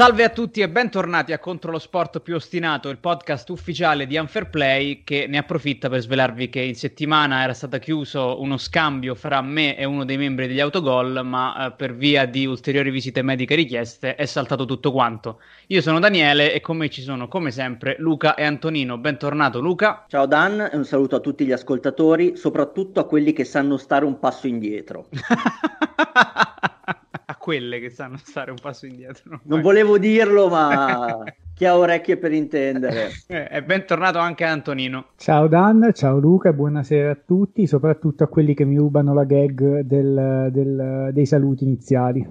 Salve a tutti e bentornati a Contro lo Sport più ostinato, il podcast ufficiale di Unfair Play che ne approfitta per svelarvi che in settimana era stato chiuso uno scambio fra me e uno dei membri degli autogol, ma eh, per via di ulteriori visite mediche richieste è saltato tutto quanto. Io sono Daniele e con me ci sono come sempre Luca e Antonino. Bentornato Luca. Ciao Dan e un saluto a tutti gli ascoltatori, soprattutto a quelli che sanno stare un passo indietro. quelle che sanno stare un passo indietro. Non, non volevo dirlo, ma chi ha orecchie per intendere. E eh, bentornato anche Antonino. Ciao Dan, ciao Luca, buonasera a tutti, soprattutto a quelli che mi rubano la gag del, del, dei saluti iniziali.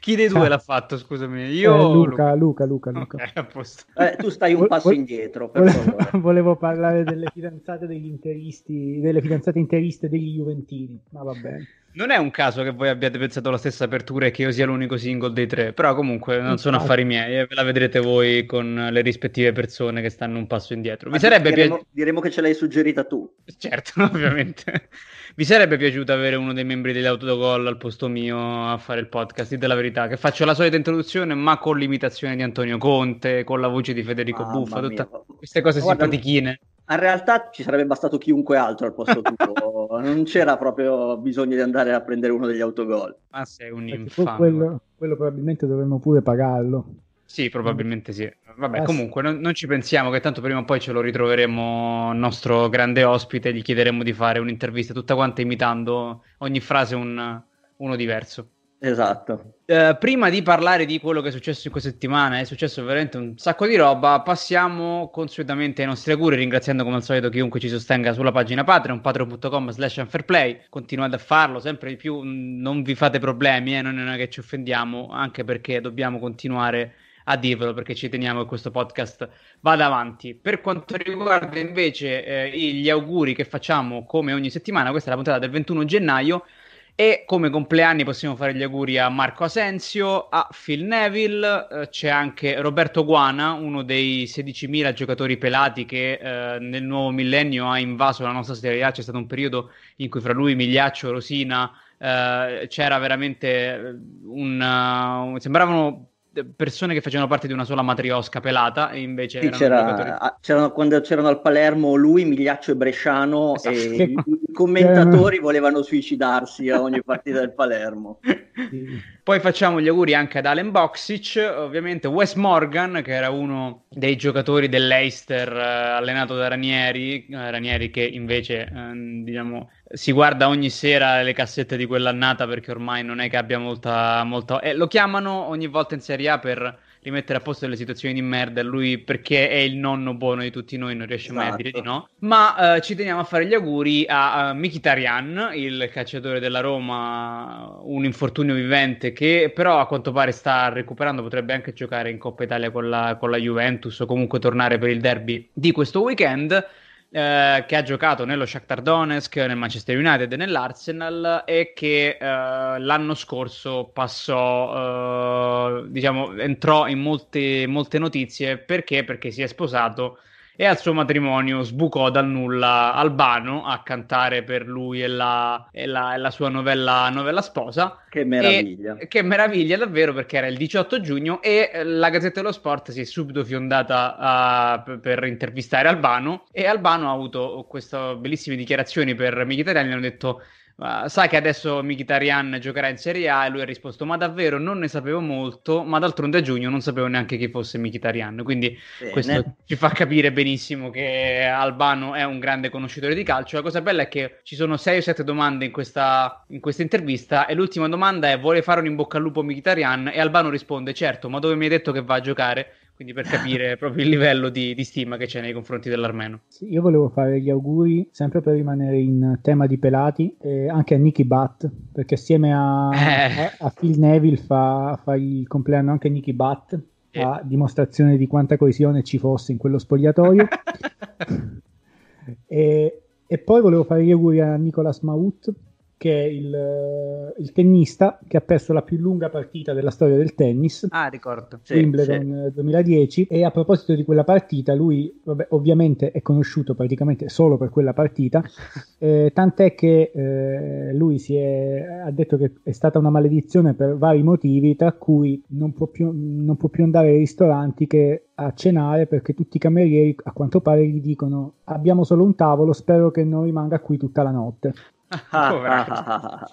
chi dei due ciao. l'ha fatto, scusami? Io eh, Luca, Luca, Luca, Luca. Okay, eh, tu stai un passo Vol- indietro, volevo, volevo parlare delle fidanzate degli interisti, delle fidanzate interiste degli juventini, ma va bene. Non è un caso che voi abbiate pensato alla stessa apertura e che io sia l'unico single dei tre, però comunque non sono affari miei, e ve la vedrete voi con le rispettive persone che stanno un passo indietro. Vi sarebbe diremo, piaci- diremo che ce l'hai suggerita tu. Certo, ovviamente. Vi sarebbe piaciuto avere uno dei membri dell'autogol al posto mio a fare il podcast, dite la verità, che faccio la solita introduzione ma con l'imitazione di Antonio Conte, con la voce di Federico Mamma Buffa, tutte queste cose Guarda, in realtà ci sarebbe bastato chiunque altro al posto tuo, non c'era proprio bisogno di andare a prendere uno degli autogol. Ma sei un infame. Quello, quello, probabilmente dovremmo pure pagarlo. Sì, probabilmente sì. Vabbè, eh, comunque non, non, ci pensiamo che tanto prima o poi ce lo ritroveremo il nostro grande ospite, gli chiederemo di fare un'intervista tutta quanta imitando ogni frase un, uno diverso. Esatto. Eh, prima di parlare di quello che è successo in questa settimana, è successo veramente un sacco di roba, passiamo consuetamente ai nostri auguri, ringraziando come al solito chiunque ci sostenga sulla pagina Patreon, patreon.com slash unfairplay, continuate a farlo sempre di più, mm, non vi fate problemi, eh, non è che ci offendiamo, anche perché dobbiamo continuare a dirvelo perché ci teniamo che questo podcast vada avanti. Per quanto riguarda invece eh, gli auguri che facciamo come ogni settimana, questa è la puntata del 21 gennaio, e come compleanni possiamo fare gli auguri a Marco Asensio, a Phil Neville, eh, c'è anche Roberto Guana, uno dei 16.000 giocatori pelati che eh, nel nuovo millennio ha invaso la nostra Serie A. C'è stato un periodo in cui fra lui, Migliaccio, Rosina, eh, c'era veramente un... Uh, eh, sembravano persone che facevano parte di una sola matriosca pelata e invece sì, erano c'era, giocatori... Ah, c'erano, quando c'erano al Palermo lui, Migliaccio e Bresciano esatto. e i, i commentatori volevano suicidarsi a ogni partita del Palermo poi facciamo gli auguri anche ad Allen Boxic ovviamente Wes Morgan che era uno dei giocatori dell'Eister eh, allenato da Ranieri eh, Ranieri che invece eh, diciamo si guarda ogni sera le cassette di quell'annata perché ormai non è che abbia molta... molta... Eh, lo chiamano ogni volta in Serie A per rimettere a posto delle situazioni di merda. Lui, perché è il nonno buono di tutti noi, non riesce esatto. mai a dire di esatto. no. Ma eh, ci teniamo a fare gli auguri a, a Mkhitaryan, il calciatore della Roma, un infortunio vivente che però a quanto pare sta recuperando. Potrebbe anche giocare in Coppa Italia con la, con la Juventus o comunque tornare per il derby di questo weekend. Eh, che ha giocato nello Shakhtar Donetsk, nel Manchester United e nell'Arsenal e che eh, l'anno scorso passò, eh, diciamo, entrò in molte, molte notizie perché? perché si è sposato e al suo matrimonio sbucò dal nulla Albano a cantare per lui e la, e la, e la sua novella, novella, sposa. Che meraviglia! E, che meraviglia davvero perché era il 18 giugno e eh, la Gazzetta dello Sport si è subito fiondata uh, per intervistare Albano e Albano ha avuto queste bellissime dichiarazioni per Michitariani, hanno detto uh, sai che adesso Mkhitaryan giocherà in Serie A e lui ha risposto ma davvero non ne sapevo molto, ma d'altronde a giugno non sapevo neanche chi fosse Mkhitaryan, quindi Bene. questo ci fa capire benissimo che Albano è un grande conoscitore di calcio. La cosa bella è che ci sono 6 o 7 domande in questa, in questa intervista e l'ultima domanda è vuole fare un in bocca al lupo Mkhitaryan e Albano risponde certo, ma dove mi hai detto che va a giocare? quindi per capire proprio il livello di, di, stima che c'è nei confronti dell'armeno. Sì, io volevo fare gli auguri, sempre per rimanere in tema di pelati, eh, anche a Nicky Butt, perché assieme a, eh. a, a Phil Neville fa, fa, il compleanno anche Nicky Butt, eh. a dimostrazione di quanta coesione ci fosse in quello spogliatoio. e, e, poi volevo fare gli auguri a Nicolas Maut, che è il, eh, il, tennista che ha perso la più lunga partita della storia del tennis. Ah, ricordo. Sì, Wimbledon sì. 2010. Eh, e a proposito di quella partita, lui vabbè, ovviamente è conosciuto praticamente solo per quella partita, eh, tant'è che eh, lui è, ha detto che è stata una maledizione per vari motivi, tra cui non può più, non può più andare ai ristoranti che a cenare perché tutti i camerieri a quanto pare gli dicono abbiamo solo un tavolo, spero che non rimanga qui tutta la notte. Ah, ah, ah,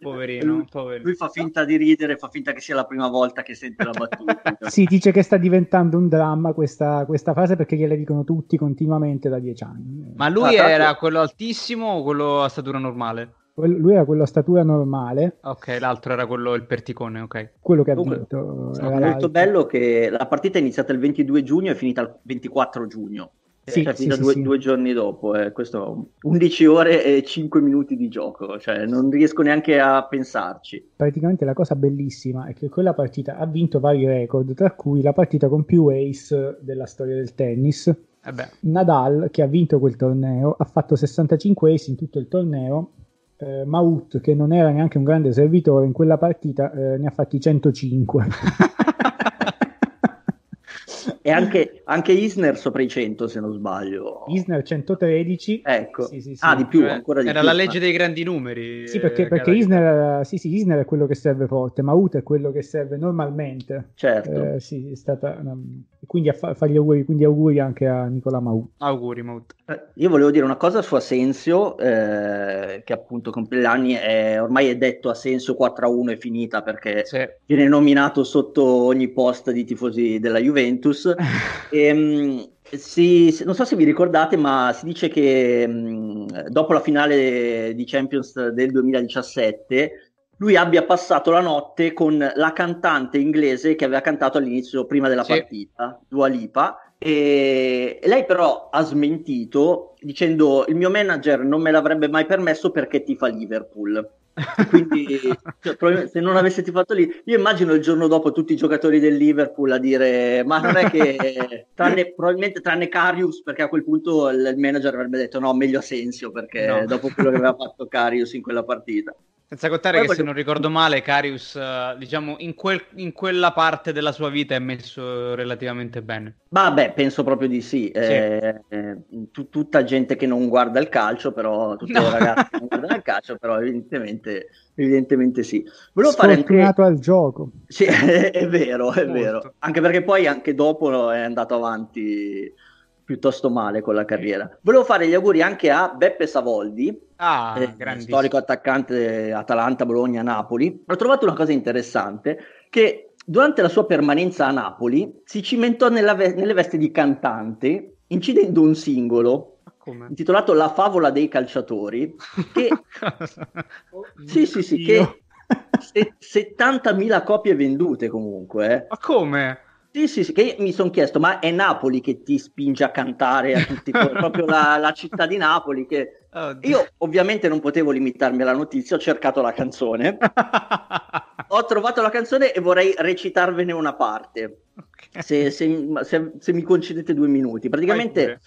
poverino, poverino, Lui fa finta di ridere, fa finta che sia la prima volta che sente la battuta. si dice che sta diventando un dramma questa, questa frase perché gliela dicono tutti continuamente da dieci anni. Ma lui ah, era tanto... quello altissimo o quello a statura normale? lui era quello a statura normale. Ok, l'altro era quello il perticone, ok. Quello che ha vinto. È molto bello che la partita è iniziata il 22 giugno e è finita il 24 giugno. Sì, cioè, sì, sì, due, sì, due, giorni dopo, eh, questo, 11 ore e 5 minuti di gioco, cioè non riesco neanche a pensarci. Praticamente la cosa bellissima è che quella partita ha vinto vari record, tra cui la partita con più ace della storia del tennis. Eh Nadal, che ha vinto quel torneo, ha fatto 65 ace in tutto il torneo. Eh, Maut, che non era neanche un grande servitore, in quella partita eh, ne ha fatti 105. E anche, anche, Isner sopra i 100, se non sbaglio. Isner 113. Ecco. Sì, sì, sì. Ah, di più, cioè, ancora di era più. Era la legge ma... dei grandi numeri. Sì, perché, eh, perché Isner, Isner, è quello che serve forte, ma Ut è quello che serve normalmente. Certo. Eh, sì, è stata... Una... Ehm, quindi a fa- gli auguri, quindi auguri anche a Nicola Maut. Auguri Maut. Eh, io volevo dire una cosa su Asensio, eh, che appunto compie gli anni, è, ormai è detto Asensio 4-1 è finita perché viene nominato sotto ogni post di tifosi della Juventus e, ehm, si, non so se vi ricordate, ma si dice che dopo la finale di Champions del 2017 lui abbia passato la notte con la cantante inglese che aveva cantato all'inizio, prima della sì. partita, Dua Lipa. E lei però ha smentito dicendo il mio manager non me l'avrebbe mai permesso perché tifa Liverpool. Quindi, cioè, se non avessi fatto lì, io immagino il giorno dopo tutti i giocatori del Liverpool a dire: Ma non è che, tranne, probabilmente tranne Carius, perché a quel punto il manager avrebbe detto: No, meglio Asensio, perché no. dopo quello che aveva fatto Carius in quella partita. Senza contare Guarda che, se non ricordo male, Carius, eh, diciamo, in, quel, in, quella parte della sua vita è messo relativamente bene. Vabbè, penso proprio di sì. sì. Eh, eh t- tutta gente che non guarda il calcio, però, tutti no. i ragazzi che non guardano il calcio, però evidentemente, evidentemente sì. Volevo Sfortunato fare... al gioco. Sì, è, è vero, è Molto. vero. Anche perché poi anche dopo è andato avanti piuttosto male con la carriera. Volevo fare gli auguri anche a Beppe Savoldi, ah, eh, storico attaccante Atalanta, Bologna, Napoli. Ho trovato una cosa interessante che durante la sua permanenza a Napoli si cimentò ve- nelle vesti di cantante incidendo un singolo come? intitolato La favola dei calciatori che Sì, sì, sì, che se- 70.000 copie vendute comunque. Eh. Ma come? Sì, sì, sì, che mi sono chiesto, ma è Napoli che ti spinge a cantare a tutti, proprio la, la, città di Napoli che... Oh, Io ovviamente non potevo limitarmi alla notizia, ho cercato la canzone, ho trovato la canzone e vorrei recitarvene una parte, okay. se, se, se, se, mi concedete due minuti. Praticamente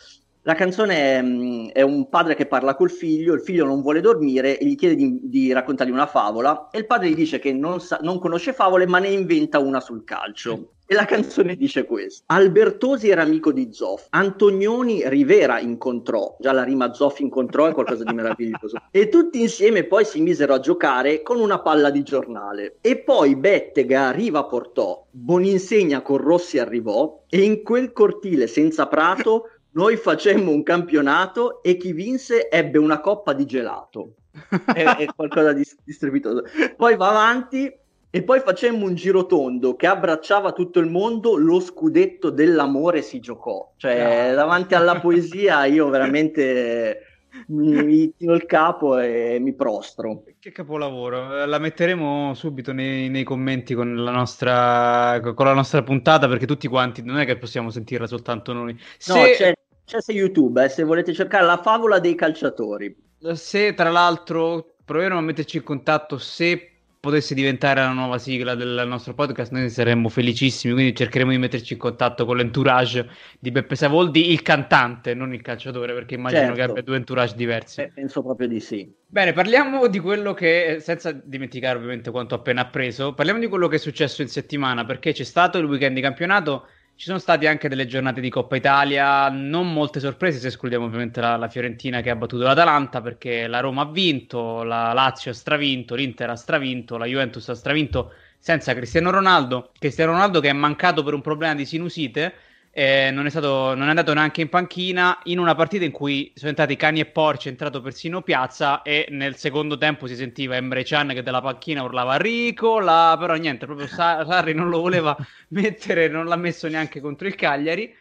la canzone è, mm, è, un padre che parla col figlio, il figlio non vuole dormire e gli chiede di, di raccontargli una favola e il padre gli dice che non, sa, non conosce favole ma ne inventa una sul calcio. E la canzone dice questo. Albertosi era amico di Zoff, Antonioni Rivera incontrò, già la rima Zoff incontrò è qualcosa di meraviglioso, e tutti insieme poi si misero a giocare con una palla di giornale. E poi Bettega Riva portò, Boninsegna con Rossi arrivò, e in quel cortile senza prato noi facemmo un campionato e chi vinse ebbe una coppa di gelato. è, è qualcosa di, di strepitoso. Poi va avanti e poi facemmo un giro tondo che abbracciava tutto il mondo, lo scudetto dell'amore si giocò. Cioè, ah. davanti alla poesia io veramente mi, mi tiro il capo e mi prostro. Che capolavoro, la metteremo subito nei, nei commenti con la, nostra, con la, nostra, puntata perché tutti quanti, non è che possiamo sentirla soltanto noi. Se... No, c'è, c'è su YouTube, eh, se volete cercare la favola dei calciatori. Se tra l'altro proveremo a metterci in contatto se potesse diventare la nuova sigla del nostro podcast, noi saremmo felicissimi. Quindi cercheremo di metterci in contatto con l'entourage di Beppe Savoldi, il cantante, non il calciatore, perché immagino certo. che abbia due entourage diversi. Eh, penso proprio di sì. Bene, parliamo di quello che, senza dimenticare ovviamente quanto appena appreso, parliamo di quello che è successo in settimana, perché c'è stato il weekend di campionato ci sono state anche delle giornate di Coppa Italia, non molte sorprese se escludiamo ovviamente la, la Fiorentina che ha battuto l'Atalanta perché la Roma ha vinto, la Lazio ha stravinto, l'Inter ha stravinto, la Juventus ha stravinto senza Cristiano Ronaldo. Cristiano Ronaldo che è mancato per un problema di sinusite eh, non, è stato, non, è andato neanche in panchina in una partita in cui sono entrati cani e porci, è entrato persino Piazza e nel secondo tempo si sentiva Emre Can che dalla panchina urlava Ricola, però niente, proprio Sarri non lo voleva mettere, non l'ha messo neanche contro il Cagliari.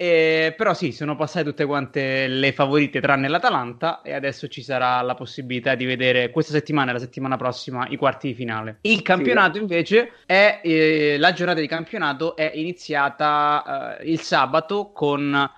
Eh, però sì, sono passate tutte quante le favorite tranne l'Atalanta e adesso ci sarà la possibilità di vedere questa settimana e la settimana prossima i quarti di finale. Il campionato sì. invece è eh, la giornata di campionato è iniziata eh, il sabato con eh,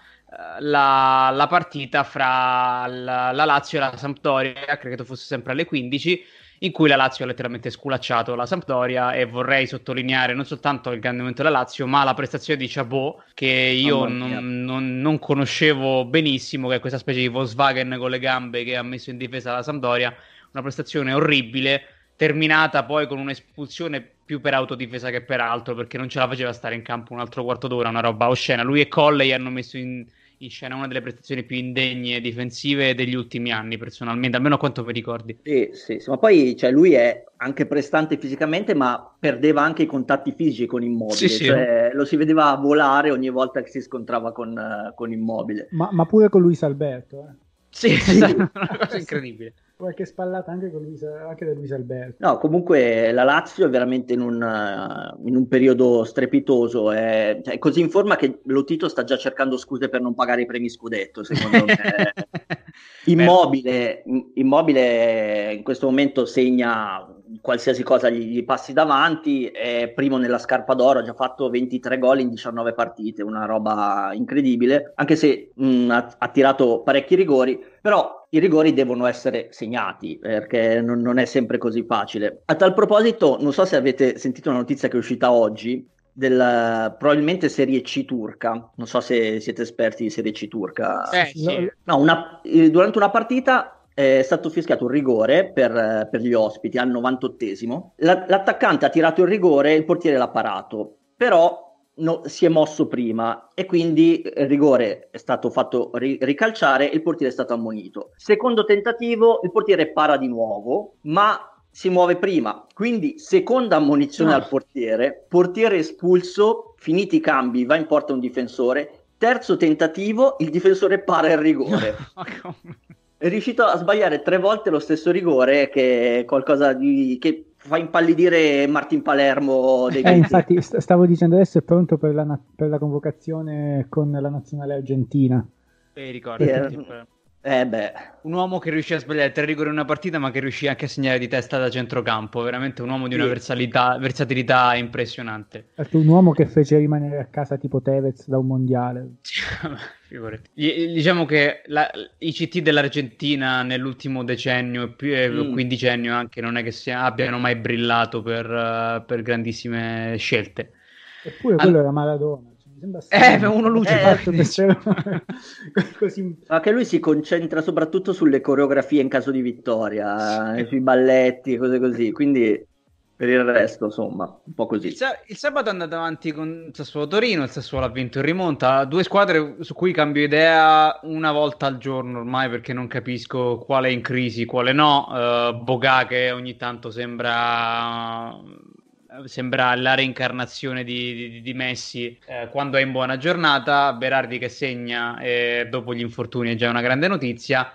la, la, partita fra la, la, Lazio e la Sampdoria, credo fosse sempre alle 15, in cui la Lazio ha letteralmente sculacciato la Sampdoria e vorrei sottolineare non soltanto il grande momento della Lazio, ma la prestazione di Chabot che io oh, non, non, non, conoscevo benissimo, che è questa specie di Volkswagen con le gambe che ha messo in difesa la Sampdoria, una prestazione orribile, terminata poi con un'espulsione più per autodifesa che per altro, perché non ce la faceva stare in campo un altro quarto d'ora, una roba oscena. Lui e Colley hanno messo in in scena una delle prestazioni più indegne difensive degli ultimi anni, personalmente, almeno a quanto vi ricordi. Sì, sì, sì, ma poi cioè, lui è anche prestante fisicamente, ma perdeva anche i contatti fisici con Immobile, sì, cioè, sì. lo si vedeva volare ogni volta che si scontrava con, eh, con Immobile. Ma, ma, pure con Luis Alberto. Eh. Sì, sì. è una cosa incredibile qualche spallata anche, Luisa, anche, da Luis Alberto. No, comunque la Lazio è veramente in un, eh, in un periodo strepitoso, è, cioè, è, così in forma che Lotito sta già cercando scuse per non pagare i premi scudetto, secondo me. immobile, immobile in questo momento segna qualsiasi cosa gli, gli, passi davanti, è primo nella scarpa d'oro, ha già fatto 23 gol in 19 partite, una roba incredibile, anche se mh, mm, ha, ha tirato parecchi rigori, però i rigori devono essere segnati perché non, non, è sempre così facile. A tal proposito, non so se avete sentito una notizia che è uscita oggi. Della, probabilmente serie C turca non so se siete esperti di serie C turca eh, sì. no, una, eh, durante una partita è stato fischiato un rigore per, eh, per gli ospiti al 98esimo. La, l'attaccante ha tirato il rigore il portiere l'ha parato, però no, si è mosso prima e quindi il rigore è stato fatto ri- ricalciare e il portiere è stato ammonito. Secondo tentativo, il portiere para di nuovo, ma si muove prima, quindi seconda ammonizione no. Ah. al portiere, portiere espulso, finiti i cambi, va in porta un difensore, terzo tentativo, il difensore para il rigore. è riuscito a sbagliare tre volte lo stesso rigore che qualcosa di, che fa impallidire Martin Palermo dei eh, infatti st- stavo dicendo adesso è pronto per la, na- per la convocazione con la nazionale argentina eh, ricordo eh, eh, eh un uomo che riuscì a sbagliare tre rigori in una partita ma che riuscì anche a segnare di testa da centrocampo veramente un uomo di una versatilità impressionante certo, un uomo che fece rimanere a casa tipo Tevez da un mondiale Diciamo che la, i CT dell'Argentina nell'ultimo decennio e eh, mm. quindicennio anche non è che sia, abbiano mai brillato per, eh, per grandissime scelte. Eppure quello An- era Maradona. Cioè, mi sembra strano. eh, uno lucido. Eh, cioè, così... Ma che lui si concentra soprattutto sulle coreografie in caso di vittoria, sì. Eh, sui balletti, cose così. Quindi per il resto, insomma, un po' così. Il, sa- il sabato è andato avanti con Sassuolo Torino, il Sassuolo ha vinto in rimonta. Due squadre su cui cambio idea una volta al giorno ormai perché non capisco quale è in crisi, quale no. Uh, eh, Bogà che ogni tanto sembra sembra la reincarnazione di, di, di Messi eh, quando è in buona giornata, Berardi che segna eh, dopo gli infortuni è già una grande notizia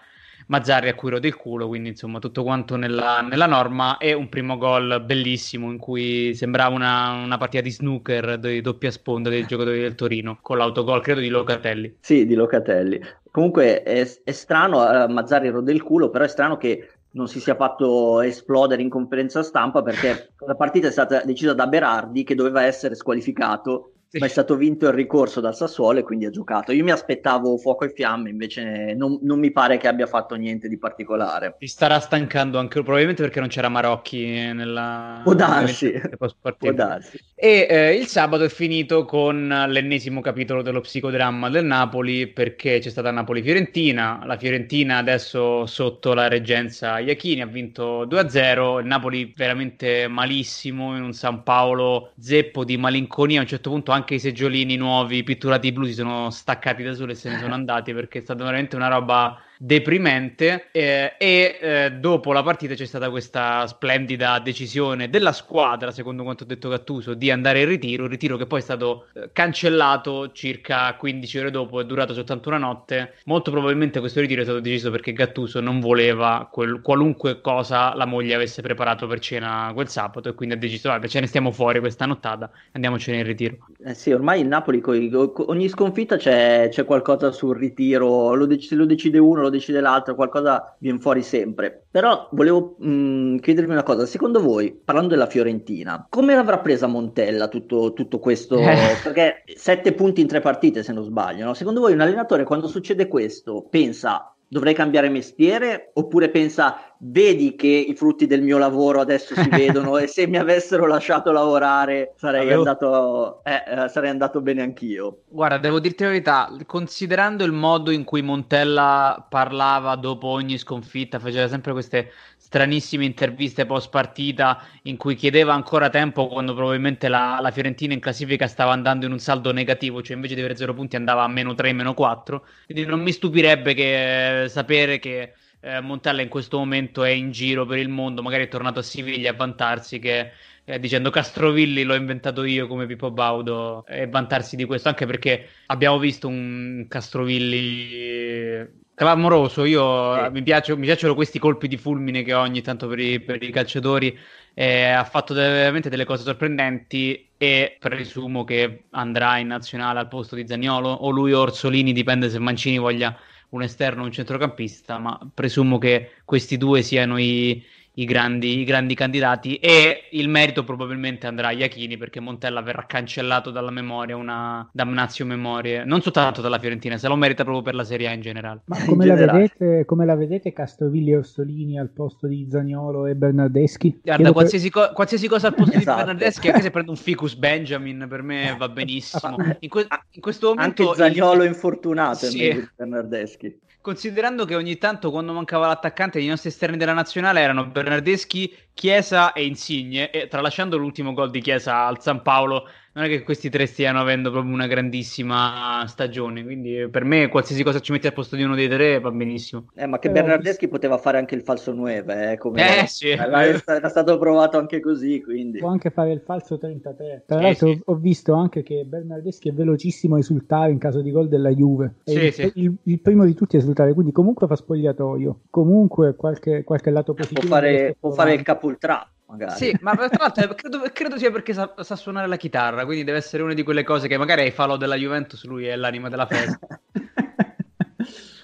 Mazzarri a cui rode il culo, quindi insomma tutto quanto nella, nella norma e un primo gol bellissimo in cui sembrava una, una partita di snooker di doppia sponda dei giocatori del Torino con l'autogol credo di Locatelli. Sì, di Locatelli. Comunque è, è strano, eh, Mazzarri rode il culo, però è strano che non si sia fatto esplodere in conferenza stampa perché la partita è stata decisa da Berardi che doveva essere squalificato sì. ma è stato vinto il ricorso dal Sassuolo e quindi ha giocato. Io mi aspettavo fuoco e fiamme, invece non, non mi pare che abbia fatto niente di particolare. Si starà stancando anche probabilmente perché non c'era Marocchi nella... Può darsi. Può darsi. E eh, il sabato è finito con l'ennesimo capitolo dello psicodramma del Napoli perché c'è stata Napoli-Fiorentina, la Fiorentina adesso sotto la reggenza Iachini ha vinto 2-0, il Napoli veramente malissimo in un San Paolo zeppo di malinconia a un certo punto anche i seggiolini nuovi pitturati blu si sono staccati da sole e se ne sono andati perché è stata veramente una roba deprimente eh, e eh, dopo la partita c'è stata questa splendida decisione della squadra, secondo quanto ha detto Gattuso, di andare in ritiro, ritiro che poi è stato eh, cancellato circa 15 ore dopo, è durato soltanto una notte. Molto probabilmente questo ritiro è stato deciso perché Gattuso non voleva quel, qualunque cosa la moglie avesse preparato per cena quel sabato e quindi ha deciso, vabbè, ce ne stiamo fuori questa nottata, andiamocene in ritiro. Eh sì, ormai il Napoli, ogni sconfitta c'è, c'è qualcosa sul ritiro, lo, dec- lo decide uno, lo decide l'altro, qualcosa viene fuori sempre. Però volevo mh, mm, chiedervi una cosa, secondo voi, parlando della Fiorentina, come l'avrà presa Montella tutto, tutto questo? Eh. Perché sette punti in tre partite, se non sbaglio, no? secondo voi un allenatore quando succede questo pensa dovrei cambiare mestiere oppure pensa vedi che i frutti del mio lavoro adesso si vedono e se mi avessero lasciato lavorare sarei, Avevo... andato, eh, eh, sarei andato bene anch'io. Guarda, devo dirti la verità, considerando il modo in cui Montella parlava dopo ogni sconfitta, faceva sempre queste stranissime interviste post partita in cui chiedeva ancora tempo quando probabilmente la, la Fiorentina in classifica stava andando in un saldo negativo, cioè invece di avere 0 punti andava a meno 3, meno 4, quindi non mi stupirebbe che, eh, sapere che eh, Montella in questo momento è in giro per il mondo, magari è tornato a Siviglia a vantarsi che eh, dicendo Castrovilli l'ho inventato io come Pippo Baudo eh, e vantarsi di questo, anche perché abbiamo visto un Castrovilli eh, clamoroso. Io sì. Eh, mi, piace, mi, piacciono questi colpi di fulmine che ho ogni tanto per i, per i calciatori. Eh, ha fatto veramente delle cose sorprendenti e presumo che andrà in nazionale al posto di Zagnolo o lui Orsolini, dipende se Mancini voglia un esterno e un centrocampista, ma presumo che questi due siano i, i grandi, i grandi candidati e il merito probabilmente andrà a Iachini perché Montella verrà cancellato dalla memoria, una damnazio memoria, non soltanto dalla Fiorentina, se lo merita proprio per la Serie A in generale. Ma come, la, Vedete, come la, vedete, Castrovilli e Orsolini al posto di Zagnolo e Bernardeschi? Guarda, qualsiasi, per... co- qualsiasi cosa al posto esatto. di Bernardeschi, anche se prendo un ficus Benjamin, per me va benissimo. In, que- in questo momento... Anche Zagnolo il... infortunato sì. è Bernardeschi considerando che ogni tanto quando mancava l'attaccante i nostri esterni della nazionale erano Bernardeschi, Chiesa e Insigne, e tralasciando l'ultimo gol di Chiesa al San Paolo non è che questi tre stiano avendo proprio una grandissima stagione, quindi eh, per me qualsiasi cosa ci metti al posto di uno dei tre va benissimo. Eh, ma che Bernardeschi poteva fare anche il falso 9, eh, come eh, sì. era stato provato anche così, quindi. Può anche fare il falso 33. Tra eh, l'altro sì. ho visto anche che Bernardeschi è velocissimo a esultare in caso di gol della Juve. Sì, il, sì. Il, il, primo di tutti a esultare, quindi comunque fa spogliatoio, comunque qualche, qualche lato positivo. Può fare, può fare il capultrap. Magari. Sì, ma tra l'altro credo, credo, sia perché sa, sa, suonare la chitarra, quindi deve essere una di quelle cose che magari è il falò della Juventus, lui è l'anima della festa.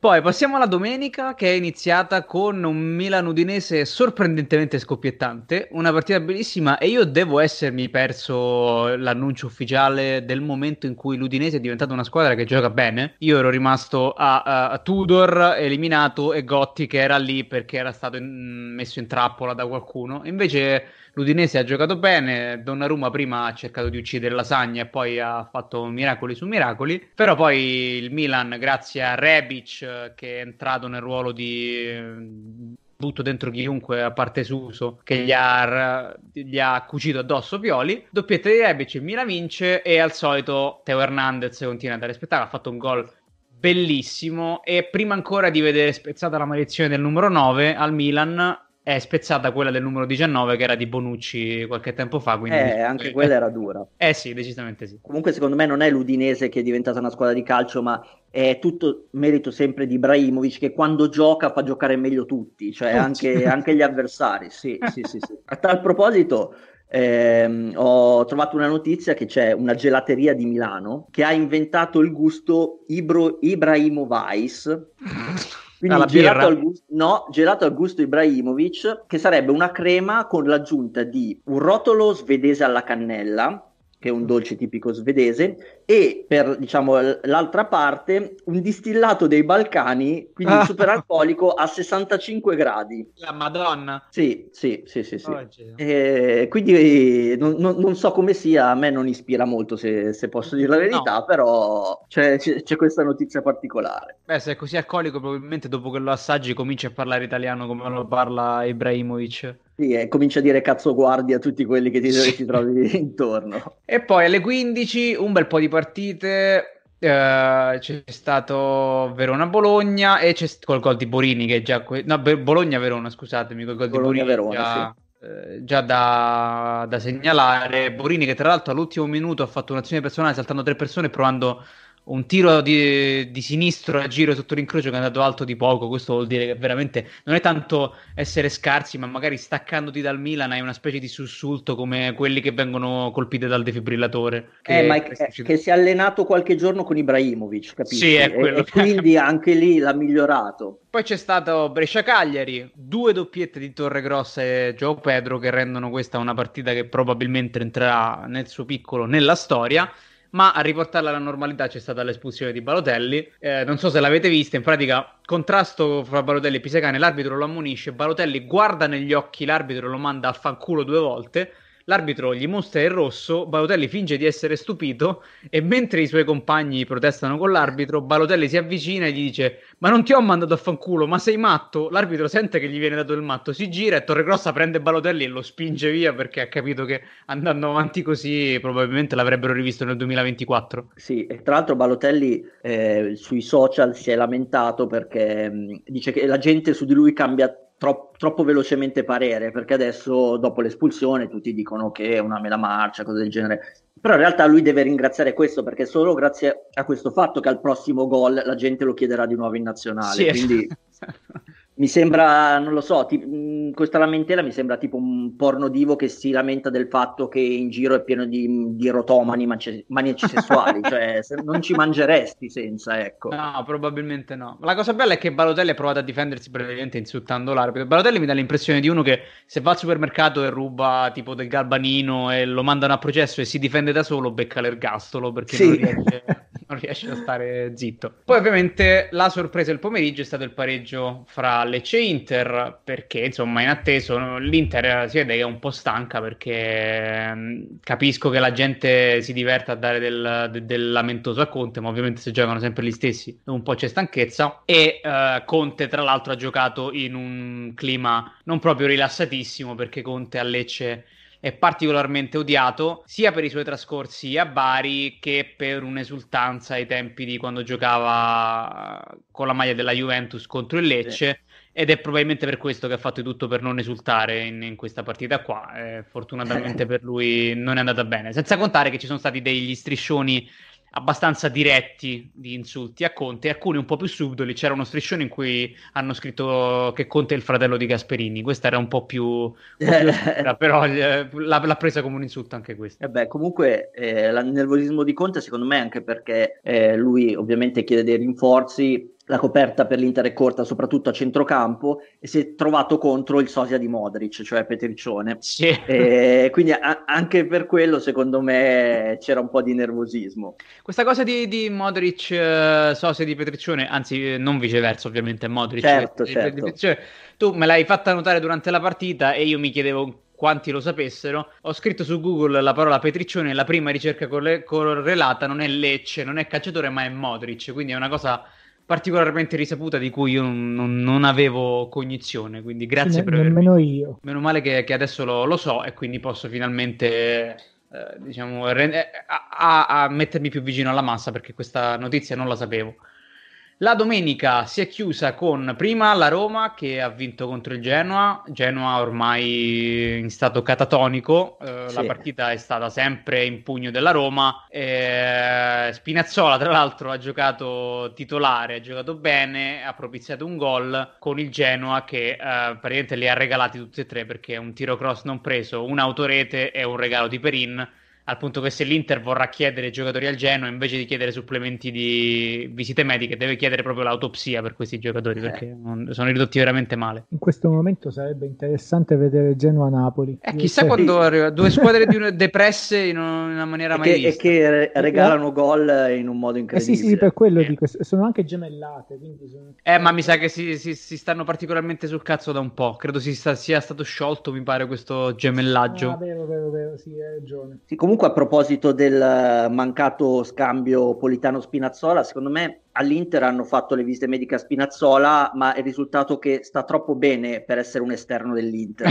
Poi passiamo alla domenica che è iniziata con un Milan Udinese sorprendentemente scoppiettante, una partita bellissima e io devo essermi perso l'annuncio ufficiale del momento in cui l'Udinese è diventata una squadra che gioca bene. Io ero rimasto a, a Tudor eliminato e Gotti che era lì perché era stato in, messo in trappola da qualcuno. Invece l'Udinese ha giocato bene, Donnarumma prima ha cercato di uccidere Lasagna e poi ha fatto miracoli su miracoli, però poi il Milan grazie a Rebic eh, che è entrato nel ruolo di mm, butto dentro chiunque a parte Suso che gli ha, gli ha cucito addosso Pioli doppietta di Rebic il Milan vince e al solito Teo Hernandez continua a andare spettacolo ha fatto un gol bellissimo e prima ancora di vedere spezzata la maledizione del numero 9 al Milan è spezzata quella del numero 19 che era di Bonucci qualche tempo fa. Quindi eh, anche quella era dura. Eh sì, decisamente sì. Comunque secondo me non è l'Udinese che è diventata una squadra di calcio, ma è tutto merito sempre di Ibrahimovic che quando gioca fa giocare meglio tutti, cioè anche, anche gli avversari. Sì, sì, sì, sì, A tal proposito... Ehm, ho trovato una notizia che c'è una gelateria di Milano che ha inventato il gusto Ibro- Ibrahimo Quindi ah, gelato, al gusto, no, gelato al gusto Ibrahimovic, che sarebbe una crema con l'aggiunta di un rotolo svedese alla cannella, che è un dolce tipico svedese, e per diciamo, l'altra parte un distillato dei Balcani, quindi ah. super alcolico a 65 gradi. La Madonna! Sì, sì, sì, sì. sì. Oh, eh, quindi non, non, so come sia, a me non ispira molto se, se posso dire la verità, no. però c'è, c'è, c'è, questa notizia particolare. Beh, se è così alcolico probabilmente dopo che lo assaggi comincia a parlare italiano come lo parla Ibrahimovic. Sì, e comincia a dire cazzo guardi a tutti quelli che ti, sì. ti trovi intorno. E poi alle 15 un bel po' di partite, Uh, c'è stato Verona-Bologna e c'è st- col gol di Borini che già que- no, Be- Bologna-Verona scusatemi col gol di Borini Verona, già, sì. eh, già da, da, segnalare Borini che tra l'altro all'ultimo minuto ha fatto un'azione personale saltando tre persone provando un tiro di, di, sinistro a giro sotto l'incrocio che è andato alto di poco. Questo vuol dire che veramente non è tanto essere scarsi, ma magari staccandoti dal Milan hai una specie di sussulto come quelli che vengono colpiti dal defibrillatore. Che, eh, ma è, è, che si è allenato qualche giorno con Ibrahimovic, capisci? Sì, è quello. E, e quindi anche lì l'ha migliorato. Poi c'è stato Brescia-Cagliari, due doppiette di Torre Grossa e Gio Pedro che rendono questa una partita che probabilmente entrerà nel suo piccolo nella storia ma a riportarla alla normalità c'è stata l'espulsione di Balotelli. Eh, non so se l'avete vista, in pratica contrasto fra Balotelli e Pisacane, l'arbitro lo ammonisce, Balotelli guarda negli occhi l'arbitro, e lo manda a fanculo due volte L'arbitro gli mostra il rosso, Balotelli finge di essere stupito e mentre i suoi compagni protestano con l'arbitro, Balotelli si avvicina e gli dice ma non ti ho mandato a fanculo, ma sei matto? L'arbitro sente che gli viene dato il matto, si gira e Torregrossa prende Balotelli e lo spinge via perché ha capito che andando avanti così probabilmente l'avrebbero rivisto nel 2024. Sì, e tra l'altro Balotelli eh, sui social si è lamentato perché mh, mm, dice che la gente su di lui cambia tro- troppo velocemente parere, perché adesso dopo l'espulsione tutti dicono che è una mela marcia, cose del genere. Però in realtà lui deve ringraziare questo, perché solo grazie a questo fatto che al prossimo gol la gente lo chiederà di nuovo in nazionale. Sì, quindi... mi sembra, non lo so, ti, mm, questa lamentela mi sembra tipo un porno divo che si lamenta del fatto che in giro è pieno di, di rotomani mance- maniaci sessuali, cioè se non ci mangeresti senza, ecco. No, probabilmente no. La cosa bella è che Balotelli ha provato a difendersi praticamente insultando l'arbitro. Balotelli mi dà l'impressione di uno che se va al supermercato e ruba tipo del galbanino e lo mandano a processo e si difende da solo, becca l'ergastolo perché sì. non riesce non riesce a stare zitto. Poi ovviamente la sorpresa del pomeriggio è stato il pareggio fra Lecce e Inter, perché insomma in atteso l'Inter si vede che è un po' stanca perché mm, capisco che la gente si diverta a dare del, de, del lamentoso a Conte, ma ovviamente se giocano sempre gli stessi un po' c'è stanchezza e eh, Conte tra l'altro ha giocato in un clima non proprio rilassatissimo perché Conte a Lecce è particolarmente odiato sia per i suoi trascorsi a Bari che per un'esultanza ai tempi di quando giocava con la maglia della Juventus contro il Lecce. Sì. Ed è probabilmente per questo che ha fatto di tutto per non esultare in, in questa partita qua. Eh, fortunatamente per lui non è andata bene. Senza contare che ci sono stati degli striscioni abbastanza diretti di insulti a Conte, alcuni un po' più subdoli. C'era uno striscione in cui hanno scritto che Conte è il fratello di Gasperini. Questa era un po' più, un po più oscura, però eh, l'ha, l'ha, presa come un insulto anche questa. Vabbè, eh comunque eh, il nervosismo di Conte, secondo me, anche perché eh, lui ovviamente chiede dei rinforzi la coperta per l'Inter è corta, soprattutto a centrocampo, e si è trovato contro il sosia di Modric, cioè Petriccione. Sì. E quindi a- anche per quello, secondo me, c'era un po' di nervosismo. Questa cosa di, di Modric, eh, sosia di Petriccione, anzi eh, non viceversa ovviamente, Modric. Certo, di, certo. Di tu me l'hai fatta notare durante la partita e io mi chiedevo quanti lo sapessero, ho scritto su Google la parola Petriccione e la prima ricerca correlata non è Lecce, non è calciatore, ma è Modric, quindi è una cosa particolarmente risaputa di cui io non, non avevo cognizione, quindi grazie ne, per avermi... Nemmeno io. Meno male che, che adesso lo, lo, so e quindi posso finalmente... Eh, diciamo, rend- eh, a, a, a mettermi più vicino alla massa perché questa notizia non la sapevo. La domenica si è chiusa con prima la Roma che ha vinto contro il Genoa, Genoa ormai in stato catatonico, eh, sì. la partita è stata sempre in pugno della Roma, eh, Spinazzola tra l'altro ha giocato titolare, ha giocato bene, ha propiziato un gol con il Genoa che eh, praticamente li ha regalati tutti e tre perché un tiro cross non preso, un'autorete e un regalo di Perin al punto che se l'Inter vorrà chiedere giocatori al Genoa invece di chiedere supplementi di visite mediche deve chiedere proprio l'autopsia per questi giocatori eh. perché sono ridotti veramente male in questo momento sarebbe interessante vedere Genoa-Napoli eh, chissà quando arriva due squadre di una, depresse in una maniera e mai che, vista e che eh, regalano gol in un modo incredibile eh sì sì per quello eh. dico sono anche gemellate sono... eh ma mi sa che si, si, si, stanno particolarmente sul cazzo da un po' credo si sta, sia stato sciolto mi pare questo gemellaggio ah, vero vero vero sì hai ragione sì, comunque comunque a proposito del mancato scambio Politano-Spinazzola, secondo me all'Inter hanno fatto le visite mediche a Spinazzola, ma è risultato che sta troppo bene per essere un esterno dell'Inter.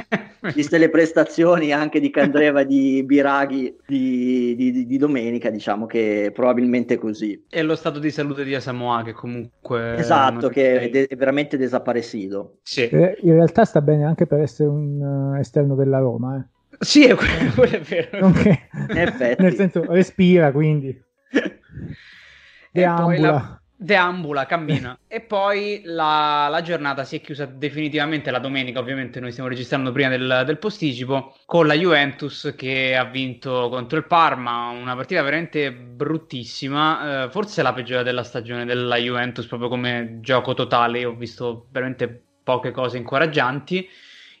viste le prestazioni anche di Candreva di Biraghi di, di, di, domenica, diciamo che probabilmente è così. E lo stato di salute di Asamoah che comunque... Esatto, che è, de- è veramente desaparecido. Sì. Eh, in realtà sta bene anche per essere un eh, esterno della Roma. Eh. Sì, è quello, è vero. Okay. Nel senso, respira quindi. Deambula. Deambula, cammina. e poi la... la, giornata si è chiusa definitivamente la domenica, ovviamente noi stiamo registrando prima del, del posticipo, con la Juventus che ha vinto contro il Parma, una partita veramente bruttissima, eh, forse la peggiore della stagione della Juventus proprio come gioco totale, Io ho visto veramente poche cose incoraggianti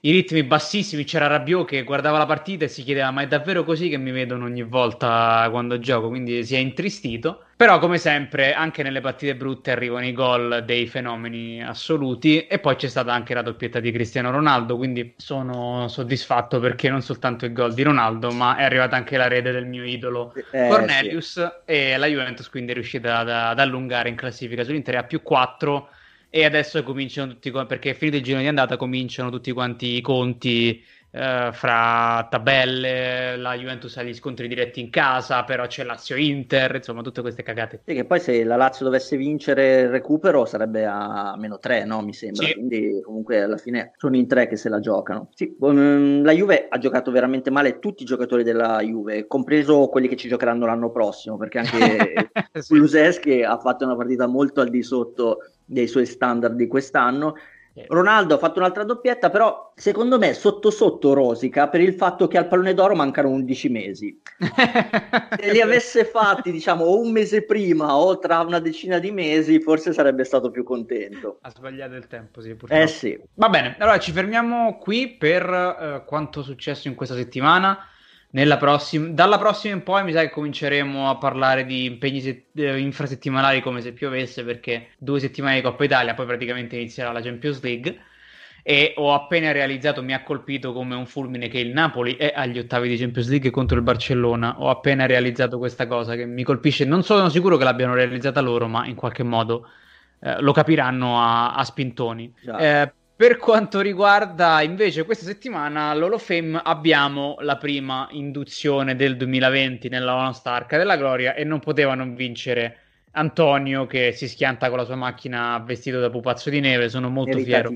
i ritmi bassissimi. C'era Rabiot che guardava la partita e si chiedeva: Ma è davvero così che mi vedono ogni volta quando gioco? Quindi si è intristito. Però, come sempre, anche nelle partite brutte arrivano i gol dei fenomeni assoluti. E poi c'è stata anche la doppietta di Cristiano Ronaldo. Quindi sono soddisfatto perché non soltanto il gol di Ronaldo, ma è arrivata anche la rete del mio idolo eh, Cornelius. Sì. E la Juventus quindi è riuscita ad, ad allungare in classifica sull'Inter a più 4 e adesso cominciano tutti quanti, perché finito il giro di andata cominciano tutti quanti i conti eh, fra tabelle, la Juventus ha gli scontri diretti in casa, però c'è Lazio-Inter, insomma tutte queste cagate. E che poi se la Lazio dovesse vincere il recupero sarebbe a meno 3, no? Mi sembra, sì. quindi comunque alla fine sono in 3 che se la giocano. Sì, ehm, la Juve ha giocato veramente male tutti i giocatori della Juve, compreso quelli che ci giocheranno l'anno prossimo, perché anche sì. Luseschi ha fatto una partita molto al di sotto dei suoi standard di quest'anno. Ronaldo ha fatto un'altra doppietta, però secondo me sotto sotto rosica per il fatto che al pallone d'oro mancano 11 mesi. Se li avesse fatti, diciamo, o un mese prima o tra una decina di mesi, forse sarebbe stato più contento. Ha sbagliato il tempo, sì, purtroppo. Eh sì. Va bene, allora ci fermiamo qui per eh, quanto è successo in questa settimana. Prossima, dalla prossima in poi mi sa che cominceremo a parlare di impegni set- eh, infrasettimanali come se piovesse perché due settimane di Coppa Italia, poi praticamente inizierà la Champions League e ho appena realizzato, mi ha colpito come un fulmine che il Napoli è agli ottavi di Champions League contro il Barcellona. Ho appena realizzato questa cosa che mi colpisce, non sono sicuro che l'abbiano realizzata loro, ma in qualche modo eh, lo capiranno a, a spintoni. Esatto. Eh, per quanto riguarda invece questa settimana l'Hall of Fame, abbiamo la prima induzione del 2020 nella nostra Arca della Gloria e non poteva non vincere Antonio che si schianta con la sua macchina vestito da pupazzo di neve. Sono molto fiero.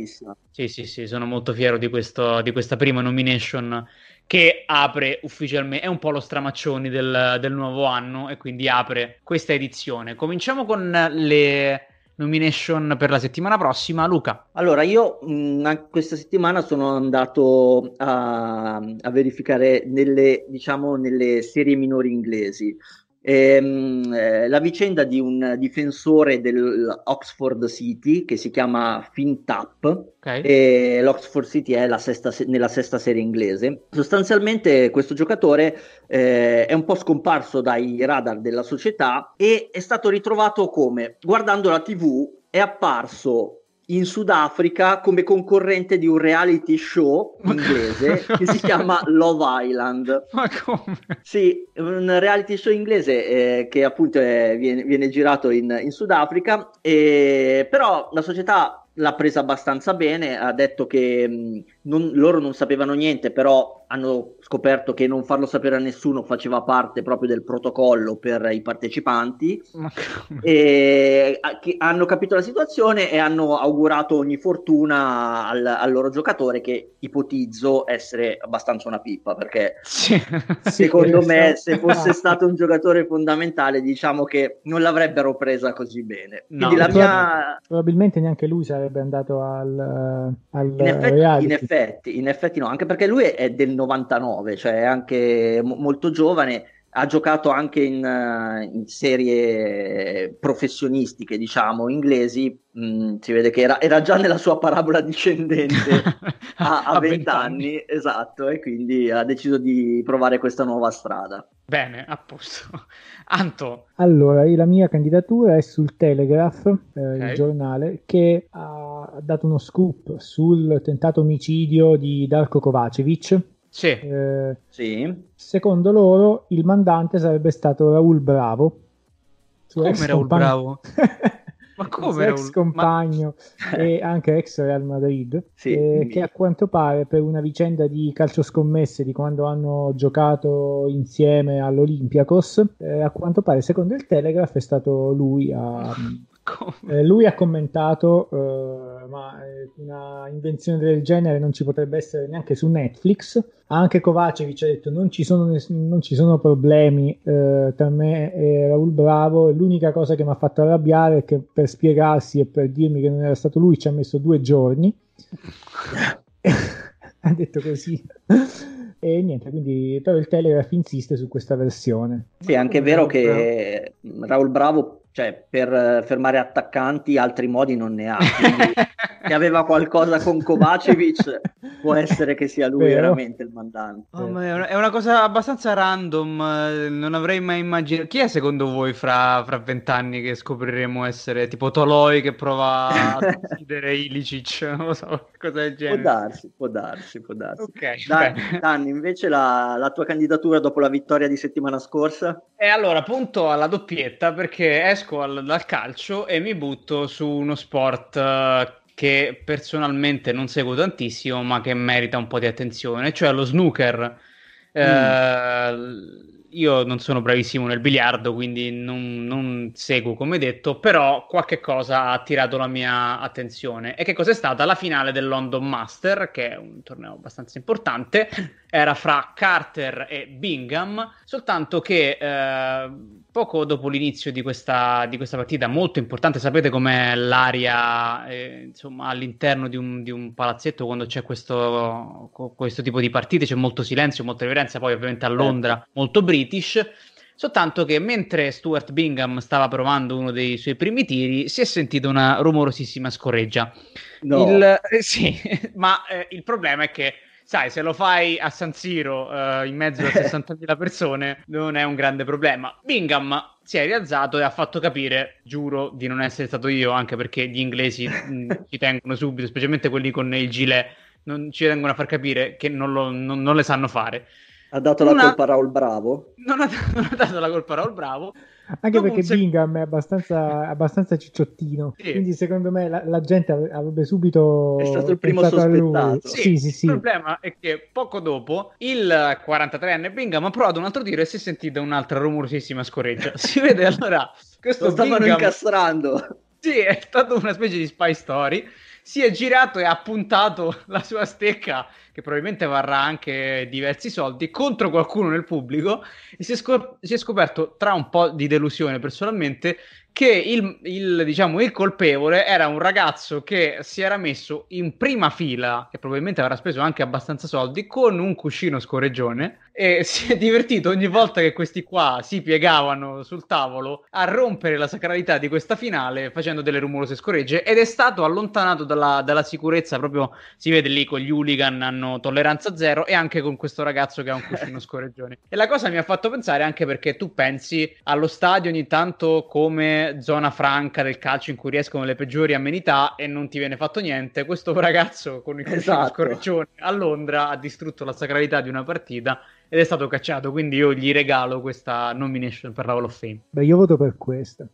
Sì, sì, sì, sono molto fiero di, questo, di questa prima nomination che apre ufficialmente, è un po' lo stramaccioni del, del nuovo anno e quindi apre questa edizione. Cominciamo con le nomination per la settimana prossima. Luca. Allora, io mh, mm, questa settimana sono andato a, a verificare nelle, diciamo, nelle serie minori inglesi. Ehm, eh, la vicenda di un difensore dell'Oxford City che si chiama FinTap. Okay. E L'Oxford City è sesta se- nella sesta serie inglese. Sostanzialmente, questo giocatore eh, è un po' scomparso dai radar della società e è stato ritrovato come guardando la TV è apparso in Sudafrica come concorrente di un reality show inglese che si chiama Love Island. Ma come? Sì, un reality show inglese eh, che appunto è, eh, viene, viene, girato in, in Sudafrica, e, eh, però la società l'ha presa abbastanza bene, ha detto che... Mh, mm, non, loro non sapevano niente, però hanno scoperto che non farlo sapere a nessuno faceva parte proprio del protocollo per i partecipanti. e hanno capito la situazione e hanno augurato ogni fortuna al, al loro giocatore, che ipotizzo essere abbastanza una pippa, perché sì. secondo me se fosse ah. stato un giocatore fondamentale, diciamo che non l'avrebbero presa così bene. No, mia... probabilmente neanche lui sarebbe andato al, al in effetti, in effetti effetti, in effetti no, anche perché lui è del 99, cioè è anche mo- molto giovane, ha giocato anche in, eh, in serie professionistiche, diciamo, inglesi, mh, mm, si vede che era, era, già nella sua parabola discendente a, a, a 20 anni, esatto, e quindi ha deciso di provare questa nuova strada. Bene, a posto. Anto. Allora, la mia candidatura è sul Telegraph, eh, okay. il giornale, che ha dato uno scoop sul tentato omicidio di Darko Kovacevic. Sì. Eh, sì. Secondo loro il mandante sarebbe stato Raul Bravo. Cioè, Come Raul compagno... Bravo? Ma come? Ex un... compagno Ma... e anche ex Real Madrid, sì, eh, che a quanto pare per una vicenda di calcio scommesse di quando hanno giocato insieme all'Olympiacos, eh, a quanto pare secondo il Telegraph è stato lui a, eh, lui ha commentato, eh, ma eh, una invenzione del genere non ci potrebbe essere neanche su Netflix. Anche Kovacevic ha detto non ci sono, non ci sono problemi eh, tra me e Raul Bravo, l'unica cosa che mi ha fatto arrabbiare è che per spiegarsi e per dirmi che non era stato lui ci ha messo due giorni. ha detto così. E niente, quindi però il Telegraph insiste su questa versione. Sì, anche è anche vero che Raul Bravo cioè, per eh, fermare attaccanti altri modi non ne ha. Quindi, se aveva qualcosa con Kovacevic, può essere che sia lui Vero. veramente il mandante. Oh, è una cosa abbastanza random, eh, non avrei mai immaginato. Chi è secondo voi fra, vent'anni che scopriremo essere tipo Toloi che prova a decidere Ilicic? Non so, cosa del genere. Può darsi, può darsi, può darsi. Okay, Dan, Dan, invece la, la tua candidatura dopo la vittoria di settimana scorsa? E allora, punto alla doppietta perché è esco al, dal calcio e mi butto su uno sport eh, che personalmente non seguo tantissimo, ma che merita un po' di attenzione, cioè lo snooker. Eh, mm. Eh, io non sono bravissimo nel biliardo, quindi non, non, seguo come detto, però qualche cosa ha attirato la mia attenzione. E che cos'è stata? La finale del London Master, che è un torneo abbastanza importante, era fra Carter e Bingham, soltanto che eh, poco dopo l'inizio di questa, di questa, partita molto importante, sapete com'è l'aria eh, insomma, all'interno di un, di un, palazzetto quando c'è questo, questo, tipo di partite, c'è molto silenzio, molta reverenza, poi ovviamente a Londra molto british, soltanto che mentre Stuart Bingham stava provando uno dei suoi primi tiri si è sentita una rumorosissima scorreggia. No. Il, eh, sì, ma eh, il problema è che sai, se lo fai a San Siro uh, in mezzo a 60.000 persone non è un grande problema. Bingham si è rialzato e ha fatto capire, giuro di non essere stato io, anche perché gli inglesi mm, ci tengono subito, specialmente quelli con il gilet, non ci tengono a far capire che non, lo, non, non le sanno fare. Ha dato non la ha... colpa a Raul Bravo? Non ha, non ha dato la colpa a Raul Bravo, anche perché sec- Bingham è abbastanza, abbastanza cicciottino, sì. quindi secondo me la, la, gente avrebbe subito. È stato il primo sospettato. Sì, sì, sì, Il problema è che poco dopo il 43enne Bingham ha provato un altro tiro e si è sentita un'altra rumorosissima scorreggia. Si vede allora. Questo Lo stavano Bingham... incastrando. Sì, è stato una specie di spy story si è girato e ha puntato la sua stecca, che probabilmente varrà anche diversi soldi, contro qualcuno nel pubblico e si è, scop- si è scoperto, tra un po' di delusione personalmente, che il, il, diciamo, il colpevole era un ragazzo che si era messo in prima fila, che probabilmente avrà speso anche abbastanza soldi, con un cuscino scorreggione e si è divertito ogni volta che questi qua si piegavano sul tavolo a rompere la sacralità di questa finale facendo delle rumorose scoregge ed è stato allontanato dalla, dalla sicurezza proprio si vede lì con gli hooligan hanno tolleranza zero e anche con questo ragazzo che ha un cuscino scorreggione e la cosa mi ha fatto pensare anche perché tu pensi allo stadio ogni tanto come zona franca del calcio in cui riescono le peggiori amenità e non ti viene fatto niente questo ragazzo con il cuscino esatto. scorreggione a Londra ha distrutto la sacralità di una partita ed è stato cacciato, quindi io gli regalo questa nomination per la Hall of Fame. Beh, io voto per questa.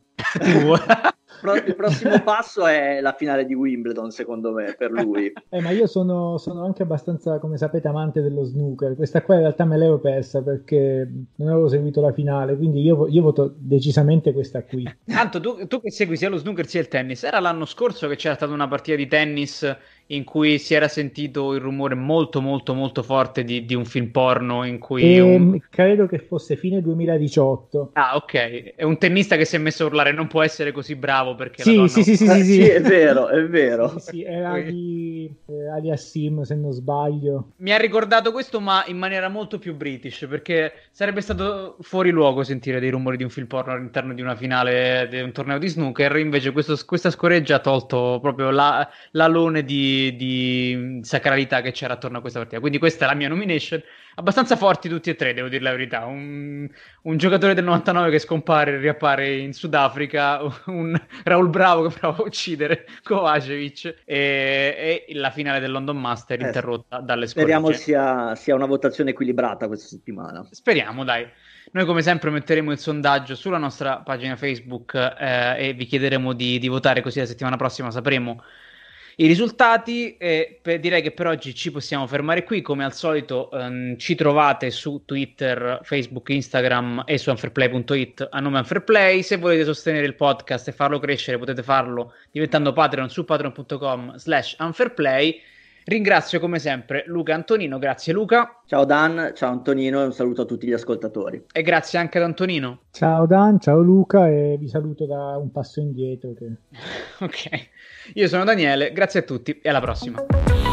il prossimo passo è la finale di Wimbledon, secondo me, per lui. Eh, ma io sono, sono, anche abbastanza, come sapete, amante dello snooker. Questa qua in realtà me l'avevo persa perché non avevo seguito la finale, quindi io, io voto decisamente questa qui. Tanto tu, tu, che segui sia lo snooker sia il tennis, era l'anno scorso che c'era stata una partita di tennis in cui si era sentito il rumore molto molto molto forte di, di un film porno in cui... E, ehm, un... Credo che fosse fine 2018. Ah ok, è un tennista che si è messo a urlare, non può essere così bravo perché... Sì, donna... sì, sì, sì, eh, sì, sì, sì, è vero, è vero. Sì, sì era di eh, Aliassim se non sbaglio. Mi ha ricordato questo ma in maniera molto più british perché sarebbe stato fuori luogo sentire dei rumori di un film porno all'interno di una finale di un torneo di snooker, invece questo, questa scoreggia ha tolto proprio la, l'alone di di, sacralità che c'era attorno a questa partita. Quindi questa è la mia nomination. Abbastanza forti tutti e tre, devo dire la verità. Un, un giocatore del 99 che scompare e riappare in Sudafrica, un Raul Bravo che prova a uccidere Kovacevic e, e la finale del London Master eh, interrotta eh, dalle scorregge. Speriamo sia, sia una votazione equilibrata questa settimana. Speriamo, dai. Noi come sempre metteremo il sondaggio sulla nostra pagina Facebook eh, e vi chiederemo di, di, votare così la settimana prossima sapremo i risultati, eh, per, direi che per oggi ci possiamo fermare qui. Come al solito, ehm, ci trovate su Twitter, Facebook, Instagram e su unfairplay.it a nome unfairplay. Se volete sostenere il podcast e farlo crescere, potete farlo diventando Patreon su patreon.com/slash unfairplay. Ringrazio come sempre Luca Antonino, grazie Luca. Ciao Dan, ciao Antonino e un saluto a tutti gli ascoltatori. E grazie anche ad Antonino. Ciao Dan, ciao Luca e vi saluto da un passo indietro. Che... ok, io sono Daniele, grazie a tutti e alla prossima.